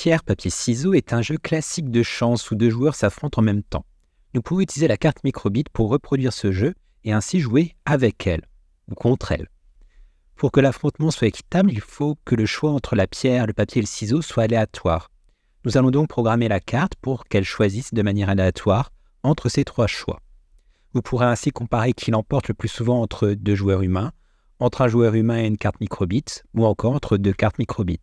Pierre, papier, ciseaux est un jeu classique de chance où deux joueurs s'affrontent en même temps. Nous pouvons utiliser la carte microbit pour reproduire ce jeu et ainsi jouer avec elle ou contre elle. Pour que l'affrontement soit équitable, il faut que le choix entre la pierre, le papier et le ciseau soit aléatoire. Nous allons donc programmer la carte pour qu'elle choisisse de manière aléatoire entre ces trois choix. Vous pourrez ainsi comparer qui l'emporte le plus souvent entre deux joueurs humains, entre un joueur humain et une carte microbit, ou encore entre deux cartes microbit.